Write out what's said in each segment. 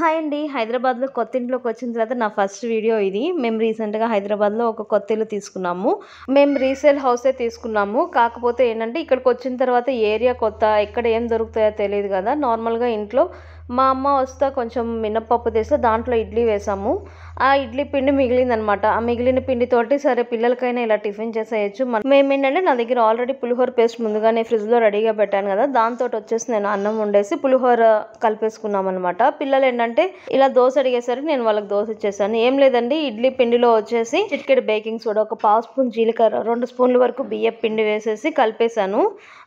hi అండి హైదరాబాద్లో కొత్త ఇంట్లోకి వచ్చిన తర్వాత నా ఫస్ట్ వీడియో ఇది మేము రీసెంట్గా హైదరాబాద్లో ఒక కొత్త ఇల్లు తీసుకున్నాము మేము రీసేల్ హౌసే తీసుకున్నాము కాకపోతే ఏంటంటే ఇక్కడికి వచ్చిన తర్వాత ఏరియా కొత్త ఎక్కడ ఏం దొరుకుతాయో తెలియదు కదా నార్మల్గా ఇంట్లో మా అమ్మ వస్తా కొంచెం మినప్పప్పు తెస్తే దాంట్లో ఇడ్లీ వేసాము ఆ ఇడ్లీ పిండి మిగిలిందనమాట ఆ మిగిలిన పిండితోటి సరే పిల్లలకైనా ఇలా టిఫిన్ చేసేయచ్చు మేమేంటంటే నా దగ్గర ఆల్రెడీ పులిహోర పేస్ట్ ముందుగానే లో రెడీగా పెట్టాను కదా దాంతో వచ్చేసి నేను అన్నం వండేసి పులిహోర కలిపేసుకున్నాం అనమాట పిల్లలు ఏంటంటే ఇలా దోశ అడిగేసరికి నేను వాళ్ళకి దోశ ఇచ్చేసాను ఏం లేదండి ఇడ్లీ పిండిలో వచ్చేసి చిట్కెట్ బేకింగ్ సోడా ఒక పావు స్పూన్ జీలకర్ర రెండు స్పూన్ల వరకు బియ్యం పిండి వేసేసి కలిపేశాను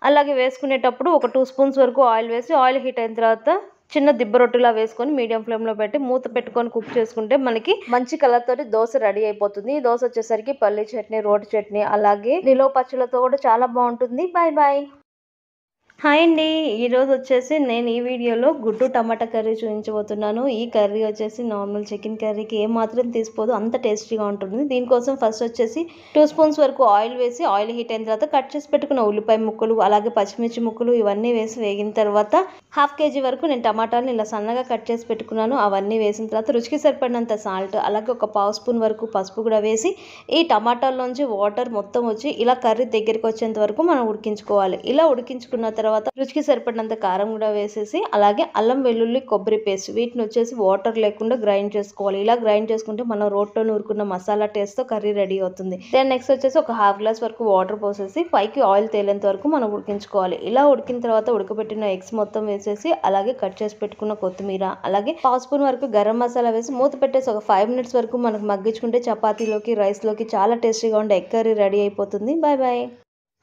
అలాగే వేసుకునేటప్పుడు ఒక టూ స్పూన్స్ వరకు ఆయిల్ వేసి ఆయిల్ హీట్ అయిన తర్వాత చిన్న దిబ్బ రొట్టెలా వేసుకొని మీడియం ఫ్లేమ్లో పెట్టి మూత పెట్టుకొని కుక్ చేసుకుంటే మనకి మంచి కలర్ తోటి దోశ రెడీ అయిపోతుంది ఈ దోశ వచ్చేసరికి పల్లి చట్నీ రోటి చట్నీ అలాగే నిలో పచ్చళ్ళతో కూడా చాలా బాగుంటుంది బాయ్ బాయ్ హాయ్ అండి ఈరోజు వచ్చేసి నేను ఈ వీడియోలో గుడ్డు టమాటా కర్రీ చూపించబోతున్నాను ఈ కర్రీ వచ్చేసి నార్మల్ చికెన్ కర్రీకి ఏమాత్రం తీసిపోదు అంత టేస్టీగా ఉంటుంది దీనికోసం ఫస్ట్ వచ్చేసి టూ స్పూన్స్ వరకు ఆయిల్ వేసి ఆయిల్ హీట్ అయిన తర్వాత కట్ చేసి పెట్టుకున్న ఉల్లిపాయ ముక్కలు అలాగే పచ్చిమిర్చి ముక్కలు ఇవన్నీ వేసి వేగిన తర్వాత హాఫ్ కేజీ వరకు నేను టమాటాలను ఇలా సన్నగా కట్ చేసి పెట్టుకున్నాను అవన్నీ వేసిన తర్వాత రుచికి సరిపడినంత సాల్ట్ అలాగే ఒక పావు స్పూన్ వరకు పసుపు కూడా వేసి ఈ టమాటాల్లోంచి వాటర్ మొత్తం వచ్చి ఇలా కర్రీ దగ్గరికి వచ్చేంత వరకు మనం ఉడికించుకోవాలి ఇలా ఉడికించుకున్న తర్వాత తర్వాత రుచికి సరిపడినంత కారం కూడా వేసేసి అలాగే అల్లం వెల్లుల్లి కొబ్బరి పేస్ట్ వీటిని వచ్చేసి వాటర్ లేకుండా గ్రైండ్ చేసుకోవాలి ఇలా గ్రైండ్ చేసుకుంటే మనం రోడ్లో నూరుకున్న మసాలా తో కర్రీ రెడీ అవుతుంది దాని నెక్స్ట్ వచ్చేసి ఒక హాఫ్ గ్లాస్ వరకు వాటర్ పోసేసి పైకి ఆయిల్ తేలేంత వరకు మనం ఉడికించుకోవాలి ఇలా ఉడికిన తర్వాత ఉడకబెట్టిన ఎగ్స్ మొత్తం వేసేసి అలాగే కట్ చేసి పెట్టుకున్న కొత్తిమీర అలాగే పావు స్పూన్ వరకు గరం మసాలా వేసి మూత పెట్టేసి ఒక ఫైవ్ మినిట్స్ వరకు మనకు మగ్గించుకుంటే చపాతీలోకి రైస్లోకి చాలా టేస్టీగా ఉండే ఎగ్ కర్రీ రెడీ అయిపోతుంది బాయ్ బాయ్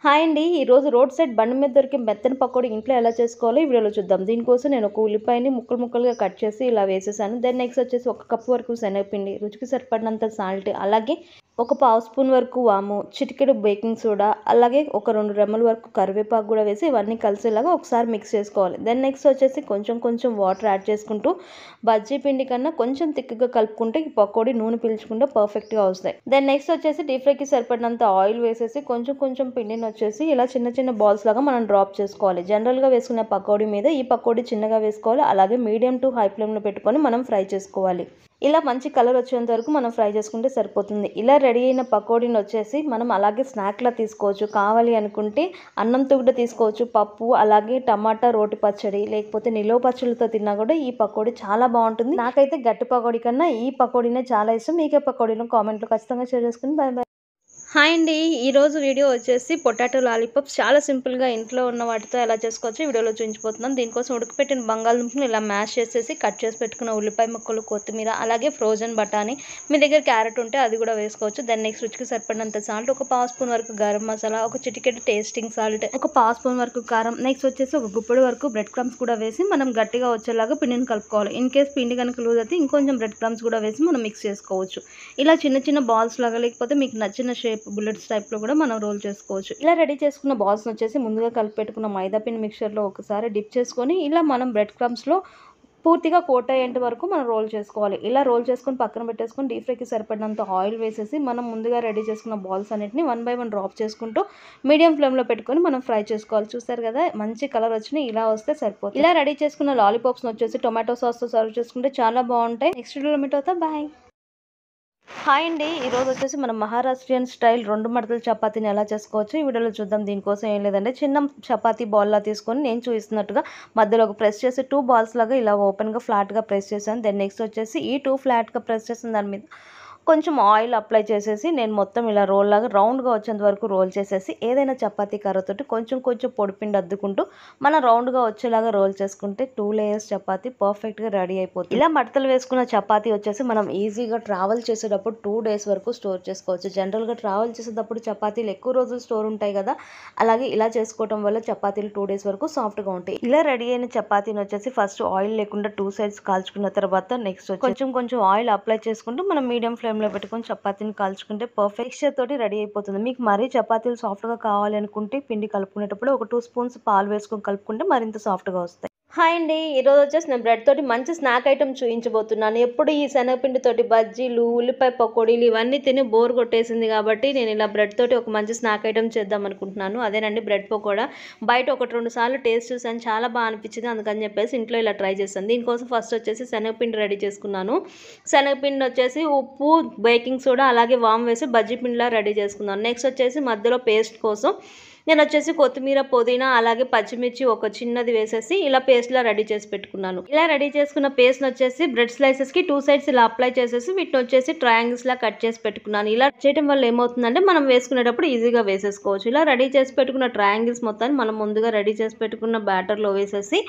హాయ్ అండి ఈరోజు రోడ్ సైడ్ బండి మీద దొరికే మెత్తని పకోడీ ఇంట్లో ఎలా చేసుకోవాలో ఈ వీడియోలో చూద్దాం దీనికోసం నేను ఒక ఉల్లిపాయని ముక్కలు ముక్కలుగా కట్ చేసి ఇలా వేసేసాను దెన్ నెక్స్ట్ వచ్చేసి ఒక కప్పు వరకు శనగపిండి రుచికి సరిపడినంత సాల్ట్ అలాగే ఒక పావు స్పూన్ వరకు వాము చిటికెడు బేకింగ్ సోడా అలాగే ఒక రెండు రెమ్మల వరకు కరివేపాకు కూడా వేసి ఇవన్నీ కలిసేలాగా ఒకసారి మిక్స్ చేసుకోవాలి దెన్ నెక్స్ట్ వచ్చేసి కొంచెం కొంచెం వాటర్ యాడ్ చేసుకుంటూ బజ్జీ పిండి కన్నా కొంచెం థిక్గా కలుపుకుంటే ఈ పకోడీ నూనె పీల్చుకుంటే పర్ఫెక్ట్గా వస్తాయి దెన్ నెక్స్ట్ వచ్చేసి డీప్ ఫ్రైకి సరిపడినంత ఆయిల్ వేసేసి కొంచెం కొంచెం పిండిని వచ్చేసి ఇలా చిన్న చిన్న బాల్స్ లాగా మనం డ్రాప్ చేసుకోవాలి జనరల్గా వేసుకునే పకోడీ మీద ఈ పకోడీ చిన్నగా వేసుకోవాలి అలాగే మీడియం టు హై ఫ్లేమ్లో పెట్టుకొని మనం ఫ్రై చేసుకోవాలి ఇలా మంచి కలర్ వచ్చేంత వరకు మనం ఫ్రై చేసుకుంటే సరిపోతుంది ఇలా రెడీ అయిన పకోడీని వచ్చేసి మనం అలాగే స్నాక్లా తీసుకోవచ్చు కావాలి అనుకుంటే అన్నంతో కూడా తీసుకోవచ్చు పప్పు అలాగే టమాటా రోటి పచ్చడి లేకపోతే నిలువ పచ్చడితో తిన్నా కూడా ఈ పకోడీ చాలా బాగుంటుంది నాకైతే గట్టి పకోడీ కన్నా ఈ పకోడీనే చాలా ఇష్టం మీకే పకోడీలో కామెంట్లో ఖచ్చితంగా షేర్ చేసుకుని బాయ్ బాయ్ హాయ్ అండి ఈరోజు వీడియో వచ్చేసి పొటాటో లాలీపాప్స్ చాలా సింపుల్గా ఇంట్లో ఉన్న వాటితో ఎలా చేసుకోవచ్చు వీడియోలో చూపించిపోతున్నాం దీనికోసం ఉడకపెట్టిన బంగాళదుంపును ఇలా మ్యాష్ చేసేసి కట్ చేసి పెట్టుకున్న ఉల్లిపాయ ముక్కలు కొత్తిమీర అలాగే ఫ్రోజన్ బఠానీ మీ దగ్గర క్యారెట్ ఉంటే అది కూడా వేసుకోవచ్చు దాన్ని నెక్స్ట్ రుచికి సరిపడినంత సాల్ట్ ఒక పావు స్పూన్ వరకు గరం మసాలా ఒక చిటికెట్ టేస్టింగ్ సాల్ట్ ఒక పావు స్పూన్ వరకు కారం నెక్స్ట్ వచ్చేసి ఒక గుప్పడి వరకు బ్రెడ్ క్రమ్స్ కూడా వేసి మనం గట్టిగా వచ్చేలాగా పిండిని కలుపుకోవాలి ఇన్ కేస్ పిండి కనుక లూజ్ అయితే ఇంకొంచెం బ్రెడ్ క్రమ్స్ కూడా వేసి మనం మిక్స్ చేసుకోవచ్చు ఇలా చిన్న చిన్న బాల్స్ లాగా లేకపోతే మీకు నచ్చిన షేప్ టైప్ బుల్లెట్స్ టైప్లో కూడా మనం రోల్ చేసుకోవచ్చు ఇలా రెడీ చేసుకున్న బాల్స్ని వచ్చేసి ముందుగా కలిపి పెట్టుకున్న మైదా పిండి మిక్చర్లో ఒకసారి డిప్ చేసుకొని ఇలా మనం బ్రెడ్ క్రమ్స్లో పూర్తిగా కోట్ అయ్యేంత వరకు మనం రోల్ చేసుకోవాలి ఇలా రోల్ చేసుకొని పక్కన పెట్టేసుకొని డీప్ ఫ్రైకి సరిపడినంత ఆయిల్ వేసేసి మనం ముందుగా రెడీ చేసుకున్న బాల్స్ అన్నింటిని వన్ బై వన్ డ్రాప్ చేసుకుంటూ మీడియం ఫ్లేమ్లో పెట్టుకొని మనం ఫ్రై చేసుకోవాలి చూస్తారు కదా మంచి కలర్ వచ్చినాయి ఇలా వస్తే సరిపోతుంది ఇలా రెడీ చేసుకున్న లాలీపాప్స్ వచ్చేసి టొమాటో సాస్తో సర్వ్ చేసుకుంటే చాలా బాగుంటాయి నెక్స్ట్ వీడియోలో మీట్ బాయ్ హాయ్ అండి ఈరోజు వచ్చేసి మనం మహారాష్ట్రియన్ స్టైల్ రెండు మడతల చపాతీని ఎలా చేసుకోవచ్చు ఈ వీడియోలో చూద్దాం దీనికోసం ఏం లేదంటే చిన్న చపాతీ బాల్లా తీసుకొని నేను చూపిస్తున్నట్టుగా మధ్యలో ఒక ప్రెస్ చేసి టూ బాల్స్ లాగా ఇలా ఓపెన్గా ఫ్లాట్గా ప్రెస్ చేశాను దెన్ నెక్స్ట్ వచ్చేసి ఈ టూ ఫ్లాట్గా ప్రెస్ చేసిన దాని మీద కొంచెం ఆయిల్ అప్లై చేసేసి నేను మొత్తం ఇలా రోల్ లాగా రౌండ్గా వచ్చేంత వరకు రోల్ చేసేసి ఏదైనా చపాతీ కర్రతోటి కొంచెం కొంచెం పొడిపిండి అద్దుకుంటూ మనం రౌండ్గా వచ్చేలాగా రోల్ చేసుకుంటే టూ లేయర్స్ చపాతీ పర్ఫెక్ట్గా రెడీ అయిపోతుంది ఇలా మడతలు వేసుకున్న చపాతీ వచ్చేసి మనం ఈజీగా ట్రావెల్ చేసేటప్పుడు టూ డేస్ వరకు స్టోర్ చేసుకోవచ్చు జనరల్గా ట్రావెల్ చేసేటప్పుడు చపాతీలు ఎక్కువ రోజులు స్టోర్ ఉంటాయి కదా అలాగే ఇలా చేసుకోవడం వల్ల చపాతీలు టూ డేస్ వరకు సాఫ్ట్గా ఉంటాయి ఇలా రెడీ అయిన చపాతీని వచ్చేసి ఫస్ట్ ఆయిల్ లేకుండా టూ సైడ్స్ కాల్చుకున్న తర్వాత నెక్స్ట్ కొంచెం కొంచెం ఆయిల్ అప్లై చేసుకుంటూ మనం మీడియం ఫ్లేమ్ పాత్రలో పెట్టుకొని చపాతీని కాల్చుకుంటే పర్ఫెక్ట్ తోటి రెడీ అయిపోతుంది మీకు మరీ చపాతీలు సాఫ్ట్గా కావాలనుకుంటే పిండి కలుపుకునేటప్పుడు ఒక టూ స్పూన్స్ పాలు వేసుకొని కలుపుకుంటే మరింత సాఫ్ట్గా వస్తాయి హాయ్ అండి ఈరోజు వచ్చేసి నేను బ్రెడ్ తోటి మంచి స్నాక్ ఐటమ్ చూపించబోతున్నాను ఎప్పుడు ఈ శనగపిండితోటి బజ్జీలు ఉల్లిపాయ పకోడీలు ఇవన్నీ తిని బోర్ కొట్టేసింది కాబట్టి నేను ఇలా బ్రెడ్ తోటి ఒక మంచి స్నాక్ ఐటమ్ చేద్దాం అనుకుంటున్నాను అదేనండి బ్రెడ్ పకోడా బయట ఒకటి రెండు సార్లు టేస్ట్ చూసాను చాలా బాగా అనిపించింది అందుకని చెప్పేసి ఇంట్లో ఇలా ట్రై చేస్తాను దీనికోసం ఫస్ట్ వచ్చేసి శనగపిండి రెడీ చేసుకున్నాను శనగపిండి వచ్చేసి ఉప్పు బేకింగ్ సోడా అలాగే వామ్ వేసి బజ్జీ పిండిలా రెడీ చేసుకున్నాను నెక్స్ట్ వచ్చేసి మధ్యలో పేస్ట్ కోసం నేను వచ్చేసి కొత్తిమీర పుదీనా అలాగే పచ్చిమిర్చి ఒక చిన్నది వేసేసి ఇలా పేస్ట్ లా రెడీ చేసి పెట్టుకున్నాను ఇలా రెడీ చేసుకున్న పేస్ట్ వచ్చేసి బ్రెడ్ స్లైసెస్ కి టూ సైడ్స్ ఇలా అప్లై చేసేసి వీటిని వచ్చేసి లా కట్ చేసి పెట్టుకున్నాను ఇలా చేయడం వల్ల ఏమవుతుందంటే మనం వేసుకునేటప్పుడు ఈజీగా వేసేసుకోవచ్చు ఇలా రెడీ చేసి పెట్టుకున్న ట్రయాంగిల్స్ మొత్తాన్ని మనం ముందుగా రెడీ చేసి పెట్టుకున్న బ్యాటర్ లో వేసేసి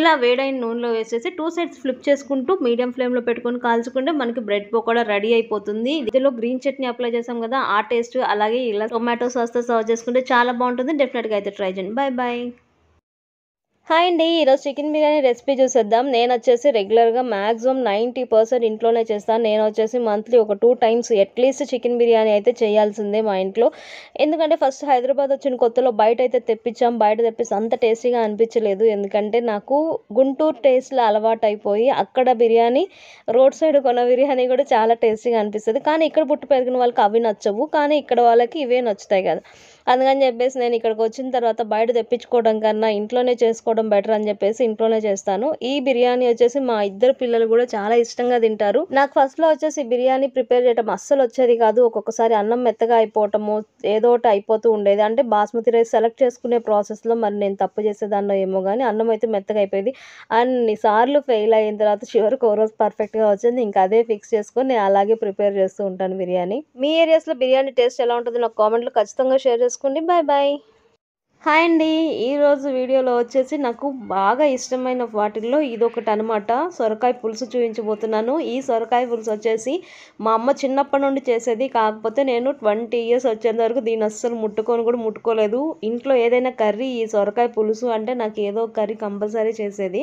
ఇలా వేడైన నూనెలో వేసేసి టూ సైడ్స్ ఫ్లిప్ చేసుకుంటూ మీడియం ఫ్లేమ్ లో పెట్టుకొని కాల్చుకుంటే మనకి బ్రెడ్ పకోడా రెడీ అయిపోతుంది ఇదిలో గ్రీన్ చట్నీ అప్లై చేసాం కదా ఆ టేస్ట్ అలాగే ఇలా టొమాటో సాస్తో సర్వ్ చేసుకుంటే చాలా బాగుంటుంది కదా డెఫినెట్గా అయితే ట్రై చేయండి బాయ్ బాయ్ హాయ్ అండి ఈరోజు చికెన్ బిర్యానీ రెసిపీ చూసేద్దాం నేను వచ్చేసి రెగ్యులర్గా మ్యాక్సిమం నైంటీ పర్సెంట్ ఇంట్లోనే చేస్తాను నేను వచ్చేసి మంత్లీ ఒక two times at least chicken biryani అయితే చేయాల్సిందే మా ఇంట్లో ఎందుకంటే ఫస్ట్ హైదరాబాద్ వచ్చిన కొత్తలో బయట అయితే తెప్పించాం బయట తెప్పిస్తే అంత టేస్టీగా అనిపించలేదు ఎందుకంటే నాకు గుంటూరు టేస్ట్లో అలవాటు అయిపోయి అక్కడ బిర్యానీ రోడ్ సైడ్ కొన్న బిర్యానీ కూడా చాలా టేస్టీగా అనిపిస్తుంది కానీ ఇక్కడ పుట్టి పెరిగిన వాళ్ళకి అవి నచ్చవు కానీ ఇక్కడ వాళ్ళకి ఇవే నచ్చుతాయి కదా అందుకని చెప్పేసి నేను ఇక్కడికి వచ్చిన తర్వాత బయట తెప్పించుకోవడం కన్నా ఇంట్లోనే చేసుకోవడం బెటర్ అని చెప్పేసి ఇంట్లోనే చేస్తాను ఈ బిర్యానీ వచ్చేసి మా ఇద్దరు పిల్లలు కూడా చాలా ఇష్టంగా తింటారు నాకు ఫస్ట్లో వచ్చేసి బిర్యానీ ప్రిపేర్ చేయడం అస్సలు వచ్చేది కాదు ఒక్కొక్కసారి అన్నం మెత్తగా అయిపోవటము ఏదో ఒకటి అయిపోతూ ఉండేది అంటే బాస్మతి రైస్ సెలెక్ట్ చేసుకునే ప్రాసెస్లో మరి నేను తప్పు చేసేదాన్నో ఏమో కానీ అన్నం అయితే మెత్తగా అయిపోయింది అన్ని సార్లు ఫెయిల్ అయిన తర్వాత చివరికి ఒక రోజు పర్ఫెక్ట్గా వచ్చింది ఇంకా అదే ఫిక్స్ చేసుకుని నేను అలాగే ప్రిపేర్ చేస్తూ ఉంటాను బిర్యానీ మీ ఏరియాస్లో బిర్యానీ టేస్ట్ ఎలా ఉంటుంది నాకు కామెంట్లో ఖచ్చితంగా షేర్ చేసుకోండి చేసుకోండి బాయ్ బాయ్ హాయ్ అండి ఈరోజు వీడియోలో వచ్చేసి నాకు బాగా ఇష్టమైన వాటిల్లో ఇదొకటి అనమాట సొరకాయ పులుసు చూపించబోతున్నాను ఈ సొరకాయ పులుసు వచ్చేసి మా అమ్మ చిన్నప్పటి నుండి చేసేది కాకపోతే నేను ట్వంటీ ఇయర్స్ వచ్చేంత వరకు దీన్ని అస్సలు ముట్టుకొని కూడా ముట్టుకోలేదు ఇంట్లో ఏదైనా కర్రీ ఈ సొరకాయ పులుసు అంటే నాకు ఏదో కర్రీ కంపల్సరీ చేసేది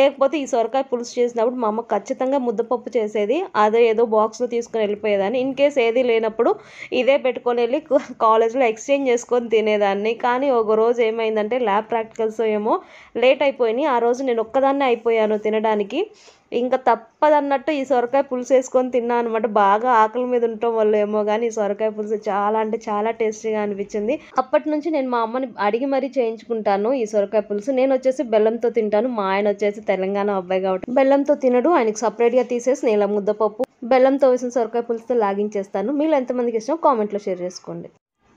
లేకపోతే ఈ సొరకాయ పులుసు చేసినప్పుడు మా అమ్మ ఖచ్చితంగా ముద్దపప్పు చేసేది అదే ఏదో బాక్స్లో తీసుకొని వెళ్ళిపోయేదాన్ని ఇన్ కేస్ ఏది లేనప్పుడు ఇదే పెట్టుకొని వెళ్ళి కాలేజ్లో ఎక్స్చేంజ్ చేసుకొని తినేదాన్ని కానీ ఒక రోజు ఏమైందంటే ల్యాబ్ ప్రాక్టికల్స్ ఏమో లేట్ అయిపోయినాయి ఆ రోజు నేను ఒక్కదాన్నే అయిపోయాను తినడానికి ఇంకా తప్పదన్నట్టు ఈ సొరకాయ పులుసు వేసుకొని తిన్నాను అనమాట బాగా ఆకలి మీద ఉండటం వల్ల ఏమో కానీ ఈ సొరకాయ పులుసు చాలా అంటే చాలా టేస్టీగా అనిపించింది అప్పటి నుంచి నేను మా అమ్మని అడిగి మరీ చేయించుకుంటాను ఈ సొరకాయ పులుసు నేను వచ్చేసి బెల్లంతో తింటాను మా ఆయన వచ్చేసి తెలంగాణ అబ్బాయి కాబట్టి బెల్లంతో తినడు ఆయనకు సపరేట్గా తీసేసి నీళ్ళ ముద్దపప్పు బెల్లంతో వేసిన సొరకాయ పులుసుతో లాగించేస్తాను మీరు ఎంతమందికి ఇష్టం కామెంట్లో షేర్ చేసుకోండి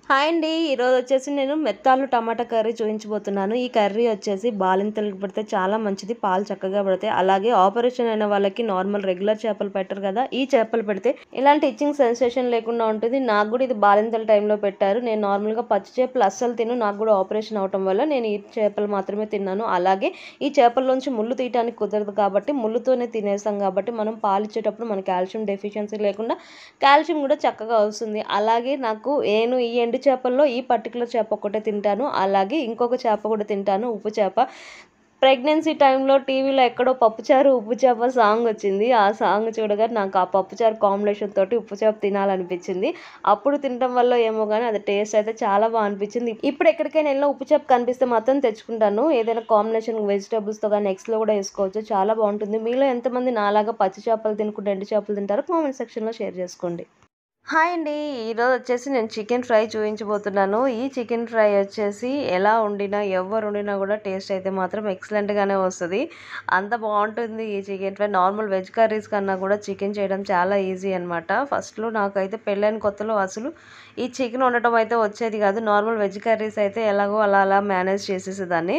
హాయ్ అండి ఈరోజు వచ్చేసి నేను మెత్తాలు టమాటా కర్రీ చూపించబోతున్నాను ఈ కర్రీ వచ్చేసి బాలింతలకు పడితే చాలా మంచిది పాలు చక్కగా పడతాయి అలాగే ఆపరేషన్ అయిన వాళ్ళకి నార్మల్ రెగ్యులర్ చేపలు పెట్టరు కదా ఈ చేపలు పెడితే ఇలాంటి ఇచ్చింగ్ సెన్సేషన్ లేకుండా ఉంటుంది నాకు కూడా ఇది బాలింతల టైంలో పెట్టారు నేను నార్మల్గా పచ్చి చేపలు అస్సలు తిను నాకు కూడా ఆపరేషన్ అవటం వల్ల నేను ఈ చేపలు మాత్రమే తిన్నాను అలాగే ఈ చేపల్లోంచి ముళ్ళు తీయడానికి కుదరదు కాబట్టి ముళ్ళుతోనే తినేస్తాం కాబట్టి మనం పాలు ఇచ్చేటప్పుడు మన కాల్షియం డెఫిషియన్సీ లేకుండా కాల్షియం కూడా చక్కగా వస్తుంది అలాగే నాకు నేను ఈ రెండు చేపల్లో ఈ పర్టికులర్ చేప ఒకటే తింటాను అలాగే ఇంకొక చేప కూడా తింటాను ఉప్పు చేప ప్రెగ్నెన్సీ టైంలో టీవీలో ఎక్కడో పప్పుచారు ఉప్పు చేప సాంగ్ వచ్చింది ఆ సాంగ్ చూడగా నాకు ఆ పప్పుచారు కాంబినేషన్ తోటి ఉప్పు చేప తినాలనిపించింది అప్పుడు తినడం వల్ల ఏమో కానీ అది టేస్ట్ అయితే చాలా బాగా అనిపించింది ఇప్పుడు ఎక్కడికైనా వెళ్ళినా ఉప్పు చేప కనిపిస్తే మాత్రం తెచ్చుకుంటాను ఏదైనా కాంబినేషన్ వెజిటేబుల్స్తో కానీ ఎక్స్లో కూడా వేసుకోవచ్చు చాలా బాగుంటుంది మీలో ఎంతమంది నాలాగా పచ్చి చేపలు తినుకుంటే ఎండు చేపలు తింటారో కామెంట్ సెక్షన్లో షేర్ చేసుకోండి హాయ్ అండి ఈరోజు వచ్చేసి నేను చికెన్ ఫ్రై చూపించబోతున్నాను ఈ చికెన్ ఫ్రై వచ్చేసి ఎలా వండినా ఎవరు వండినా కూడా టేస్ట్ అయితే మాత్రం ఎక్సలెంట్గానే వస్తుంది అంత బాగుంటుంది ఈ chicken fry normal veg curries కన్నా కూడా చికెన్ చేయడం చాలా ఈజీ అనమాట ఫస్ట్లో నాకైతే పెళ్ళైన కొత్తలో అసలు ఈ చికెన్ వండటం అయితే వచ్చేది కాదు నార్మల్ వెజ్ కర్రీస్ అయితే ఎలాగో అలా అలా మేనేజ్ చేసేసేదాన్ని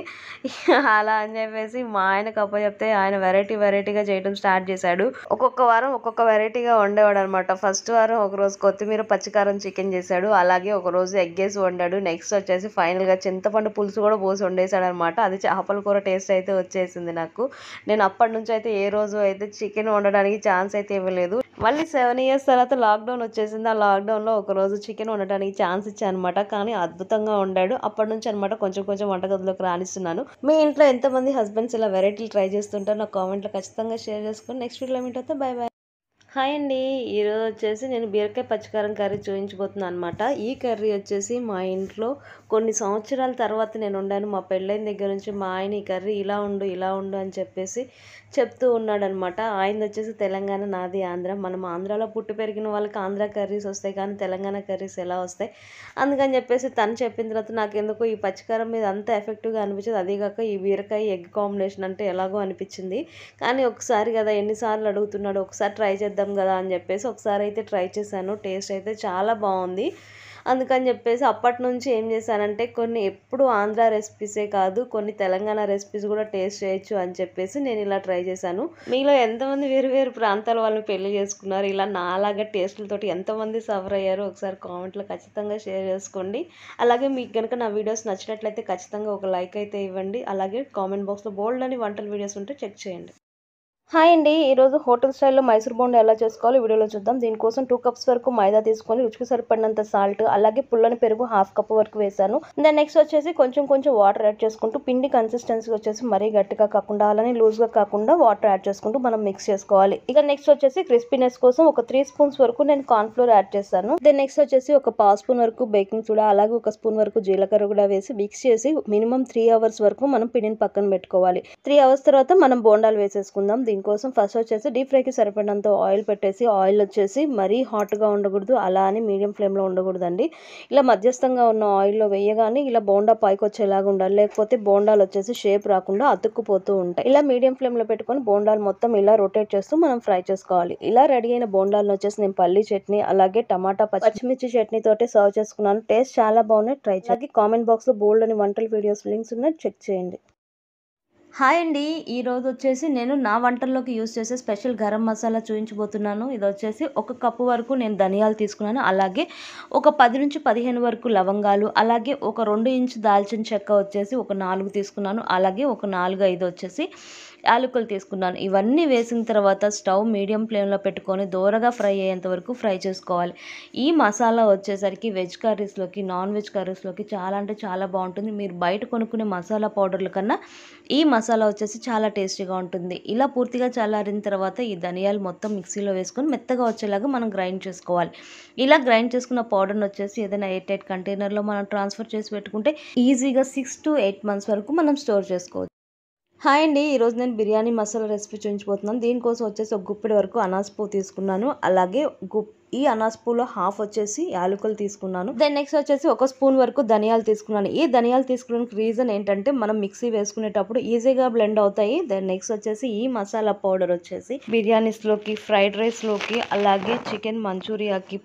అలా అని చెప్పేసి మా ఆయన కప్ప చెప్తే ఆయన వెరైటీ వెరైటీగా చేయడం స్టార్ట్ చేశాడు ఒక్కొక్క వారం ఒక్కొక్క వెరైటీగా వండేవాడు అనమాట ఫస్ట్ వారం ఒక రోజు కొత్తిమీర పచ్చికారం చికెన్ చేశాడు అలాగే ఒకరోజు ఎగ్గేసి వండాడు నెక్స్ట్ వచ్చేసి ఫైనల్గా చింతపండు పులుసు కూడా పోసి వండేశాడు అనమాట అది చేపల కూర టేస్ట్ అయితే వచ్చేసింది నాకు నేను అప్పటి నుంచి అయితే ఏ రోజు అయితే చికెన్ వండడానికి ఛాన్స్ అయితే ఇవ్వలేదు మళ్ళీ సెవెన్ ఇయర్స్ తర్వాత లాక్డౌన్ వచ్చేసింది ఆ లాక్డౌన్లో ఒకరోజు చికెన్ వండడానికి ఛాన్స్ ఇచ్చాను అనమాట కానీ అద్భుతంగా వండాడు అప్పటి నుంచి అనమాట కొంచెం కొంచెం వంటగదిలోకి రాణిస్తున్నాను మీ ఇంట్లో ఎంతమంది హస్బెండ్స్ ఇలా వెరైటీలు ట్రై చేస్తుంటారు నా కామెంట్లో ఖచ్చితంగా షేర్ చేసుకుని నెక్స్ట్ వీడియోలో మీట్ అయితే బై బాయ్ హాయ్ అండి ఈరోజు వచ్చేసి నేను బీరకాయ పచ్చికారం కర్రీ చూపించబోతున్నాను అనమాట ఈ కర్రీ వచ్చేసి మా ఇంట్లో కొన్ని సంవత్సరాల తర్వాత నేను ఉండాను మా పెళ్ళైన దగ్గర నుంచి మా ఆయన ఈ కర్రీ ఇలా ఉండు ఇలా ఉండు అని చెప్పేసి చెప్తూ ఉన్నాడనమాట ఆయన వచ్చేసి తెలంగాణ నాది ఆంధ్ర మనం ఆంధ్రాలో పుట్టి పెరిగిన వాళ్ళకి ఆంధ్ర కర్రీస్ వస్తాయి కానీ తెలంగాణ కర్రీస్ ఎలా వస్తాయి అందుకని చెప్పేసి తను చెప్పిన తర్వాత నాకు ఎందుకు ఈ పచ్చికారం మీద అంత ఎఫెక్టివ్గా అనిపించదు అదేగాక ఈ బీరకాయ ఎగ్ కాంబినేషన్ అంటే ఎలాగో అనిపించింది కానీ ఒకసారి కదా ఎన్నిసార్లు అడుగుతున్నాడు ఒకసారి ట్రై చేద్దాం కదా అని చెప్పేసి ఒకసారి అయితే ట్రై చేశాను టేస్ట్ అయితే చాలా బాగుంది అందుకని చెప్పేసి అప్పటి నుంచి ఏం చేశానంటే కొన్ని ఎప్పుడు ఆంధ్ర రెసిపీసే కాదు కొన్ని తెలంగాణ రెసిపీస్ కూడా టేస్ట్ చేయొచ్చు అని చెప్పేసి నేను ఇలా ట్రై చేశాను మీలో ఎంతమంది వేరు వేరు ప్రాంతాల వాళ్ళని పెళ్లి చేసుకున్నారు ఇలా నాలాగా టేస్టులతోటి ఎంతమంది సఫర్ అయ్యారు ఒకసారి కామెంట్లో ఖచ్చితంగా షేర్ చేసుకోండి అలాగే మీకు కనుక నా వీడియోస్ నచ్చినట్లయితే ఖచ్చితంగా ఒక లైక్ అయితే ఇవ్వండి అలాగే కామెంట్ బాక్స్లో బోల్డ్ అని వంటల వీడియోస్ ఉంటే చెక్ చేయండి హాయ్ అండి ఈరోజు హోటల్ స్టైల్లో మైసూర్ బోండా ఎలా చేసుకోవాలో వీడియోలో చూద్దాం దీనికోసం టూ కప్స్ వరకు మైదా తీసుకొని రుచికి సరిపడినంత సాల్ట్ అలాగే పుల్లని పెరుగు హాఫ్ కప్ వరకు వేశాను దాని నెక్స్ట్ వచ్చేసి కొంచెం కొంచెం వాటర్ యాడ్ చేసుకుంటూ పిండి కన్సిస్టెన్సీ వచ్చేసి మరీ గట్టిగా కాకుండా అలానే లూజ్గా కాకుండా వాటర్ యాడ్ చేసుకుంటూ మనం మిక్స్ చేసుకోవాలి ఇక నెక్స్ట్ వచ్చేసి క్రిస్పీనెస్ కోసం ఒక త్రీ స్పూన్స్ వరకు నేను కార్న్ఫ్లోర్ యాడ్ చేశాను దెన్ నెక్స్ట్ వచ్చేసి ఒక పా స్పూన్ వరకు బేకింగ్ సోడా అలాగే ఒక స్పూన్ వరకు జీలకర్ర కూడా వేసి మిక్స్ చేసి మినిమం త్రీ అవర్స్ వరకు మనం పిండిని పక్కన పెట్టుకోవాలి త్రీ అవర్స్ తర్వాత మనం బోండాలు వేసేసుకుందాం కోసం ఫస్ట్ వచ్చేసి డీప్ ఫ్రైకి సరిపడినంత ఆయిల్ పెట్టేసి ఆయిల్ వచ్చేసి మరీ హాట్గా ఉండకూడదు అలా అని మీడియం ఫ్లేమ్లో ఉండకూడదండి ఇలా మధ్యస్థంగా ఉన్న ఆయిల్లో వేయగానే ఇలా బోండా పైకి వచ్చేలాగా ఉండాలి లేకపోతే బోండాలు వచ్చేసి షేప్ రాకుండా అతుక్కుపోతూ ఉంటాయి ఇలా మీడియం ఫ్లేమ్లో పెట్టుకొని బోండాలు మొత్తం ఇలా రొటేట్ చేస్తూ మనం ఫ్రై చేసుకోవాలి ఇలా రెడీ అయిన బోండాలను వచ్చేసి నేను పల్లీ చట్నీ అలాగే టమాటా పచ్చిమిర్చి చట్నీ తోటి సర్వ్ చేసుకున్నాను టేస్ట్ చాలా బాగున్నాయి ట్రై చేయాలి కామెంట్ బాక్స్లో బోల్డ్ అని వంటల వీడియోస్ లింక్స్ ఉన్నాయి చెక్ చేయండి హాయ్ అండి ఈరోజు వచ్చేసి నేను నా వంటల్లోకి యూస్ చేసే స్పెషల్ గరం మసాలా చూపించబోతున్నాను ఇది వచ్చేసి ఒక కప్పు వరకు నేను ధనియాలు తీసుకున్నాను అలాగే ఒక పది నుంచి పదిహేను వరకు లవంగాలు అలాగే ఒక రెండు ఇంచు దాల్చిన చెక్క వచ్చేసి ఒక నాలుగు తీసుకున్నాను అలాగే ఒక నాలుగు ఐదు వచ్చేసి యాలకులు తీసుకున్నాను ఇవన్నీ వేసిన తర్వాత స్టవ్ మీడియం ఫ్లేమ్లో పెట్టుకొని దూరగా ఫ్రై అయ్యేంత వరకు ఫ్రై చేసుకోవాలి ఈ మసాలా వచ్చేసరికి వెజ్ కర్రీస్లోకి నాన్ వెజ్ కర్రీస్లోకి చాలా అంటే చాలా బాగుంటుంది మీరు బయట కొనుక్కునే మసాలా పౌడర్ల కన్నా ఈ మసాలా వచ్చేసి చాలా టేస్టీగా ఉంటుంది ఇలా పూర్తిగా చల్లారిన తర్వాత ఈ ధనియాలు మొత్తం మిక్సీలో వేసుకొని మెత్తగా వచ్చేలాగా మనం గ్రైండ్ చేసుకోవాలి ఇలా గ్రైండ్ చేసుకున్న పౌడర్ని వచ్చేసి ఏదైనా ఎయిట్ ఎయిట్ కంటైనర్లో మనం ట్రాన్స్ఫర్ చేసి పెట్టుకుంటే ఈజీగా సిక్స్ టు ఎయిట్ మంత్స్ వరకు మనం స్టోర్ చేసుకోవచ్చు హాయ్ అండి ఈరోజు నేను బిర్యానీ మసాలా రెసిపీ చూపించిపోతున్నాను దీనికోసం వచ్చేసి ఒక గుప్పిడి వరకు అనాస తీసుకున్నాను అలాగే గుప్ ఈ అనాస్పూలో హాఫ్ వచ్చేసి యాలకులు తీసుకున్నాను దెన్ నెక్స్ట్ వచ్చేసి ఒక స్పూన్ వరకు ధనియాలు తీసుకున్నాను ఈ ధనియాలు తీసుకోవడానికి రీజన్ ఏంటంటే మనం మిక్సీ వేసుకునేటప్పుడు ఈజీగా బ్లెండ్ అవుతాయి దెన్ నెక్స్ట్ వచ్చేసి ఈ మసాలా పౌడర్ వచ్చేసి బిర్యానీస్లోకి ఫ్రైడ్ రైస్లోకి అలాగే చికెన్ మంచూరియాకి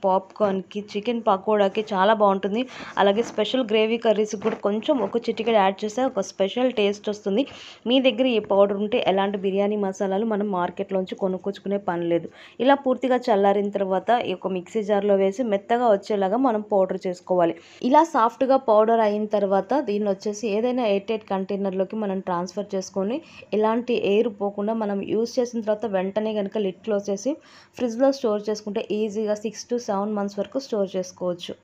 కి చికెన్ పకోడాకి చాలా బాగుంటుంది అలాగే స్పెషల్ గ్రేవీ కర్రీస్ కూడా కొంచెం ఒక చిటికెడ్ యాడ్ చేస్తే ఒక స్పెషల్ టేస్ట్ వస్తుంది మీ దగ్గర ఈ పౌడర్ ఉంటే ఎలాంటి బిర్యానీ మసాలాలు మనం మార్కెట్లోంచి కొనుక్కొచ్చుకునే పని లేదు ఇలా పూర్తిగా చల్లారిన తర్వాత ఒక మిక్సీ జార్లో వేసి మెత్తగా వచ్చేలాగా మనం పౌడర్ చేసుకోవాలి ఇలా సాఫ్ట్గా పౌడర్ అయిన తర్వాత దీన్ని వచ్చేసి ఏదైనా ఎయిట్ ఎయిట్ కంటైనర్లోకి మనం ట్రాన్స్ఫర్ చేసుకొని ఎలాంటి ఎయిర్ పోకుండా మనం యూస్ చేసిన తర్వాత వెంటనే కనుక లిట్ క్లోజ్ చేసి ఫ్రిడ్జ్లో స్టోర్ చేసుకుంటే ఈజీగా సిక్స్ టు సెవెన్ మంత్స్ వరకు స్టోర్ చేసుకోవచ్చు